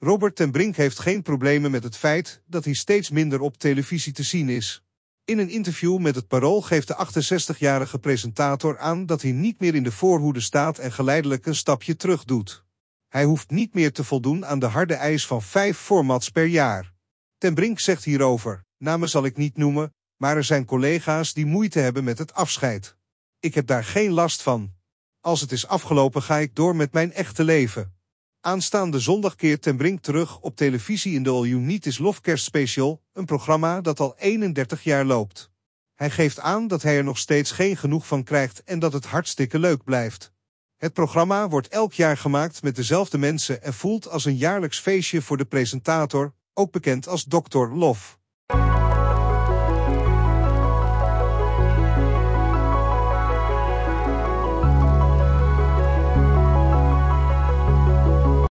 Robert ten Brink heeft geen problemen met het feit dat hij steeds minder op televisie te zien is. In een interview met het Parool geeft de 68-jarige presentator aan dat hij niet meer in de voorhoede staat en geleidelijk een stapje terug doet. Hij hoeft niet meer te voldoen aan de harde eis van vijf formats per jaar. Ten Brink zegt hierover, namen zal ik niet noemen, maar er zijn collega's die moeite hebben met het afscheid. Ik heb daar geen last van. Als het is afgelopen ga ik door met mijn echte leven. Aanstaande zondag keert Ten Brink terug op televisie in de All You Need Is Love Kerst Special, een programma dat al 31 jaar loopt. Hij geeft aan dat hij er nog steeds geen genoeg van krijgt en dat het hartstikke leuk blijft. Het programma wordt elk jaar gemaakt met dezelfde mensen en voelt als een jaarlijks feestje voor de presentator, ook bekend als Dr. Love.